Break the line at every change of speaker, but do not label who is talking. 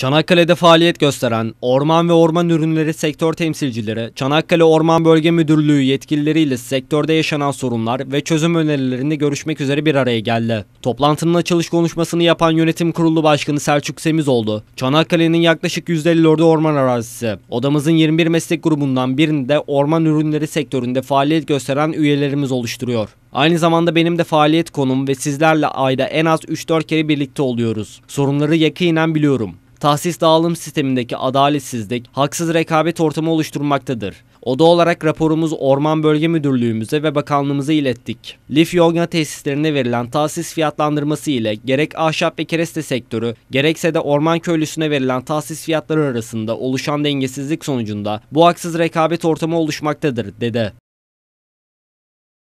Çanakkale'de faaliyet gösteren orman ve orman ürünleri sektör temsilcileri, Çanakkale Orman Bölge Müdürlüğü yetkilileriyle sektörde yaşanan sorunlar ve çözüm önerilerini görüşmek üzere bir araya geldi. Toplantının açılış konuşmasını yapan yönetim kurulu başkanı Selçuk Semizoğlu, Çanakkale'nin yaklaşık %54'ü orman arazisi. Odamızın 21 meslek grubundan birinde orman ürünleri sektöründe faaliyet gösteren üyelerimiz oluşturuyor. Aynı zamanda benim de faaliyet konum ve sizlerle ayda en az 3-4 kere birlikte oluyoruz. Sorunları yakinen biliyorum tahsis dağılım sistemindeki adaletsizlik, haksız rekabet ortamı oluşturmaktadır. Oda olarak raporumuz Orman Bölge Müdürlüğümüze ve bakanlığımıza ilettik. Lif yogna tesislerine verilen tahsis fiyatlandırması ile gerek ahşap ve kereste sektörü gerekse de orman köylüsüne verilen tahsis fiyatları arasında oluşan dengesizlik sonucunda bu haksız rekabet ortamı oluşmaktadır dedi.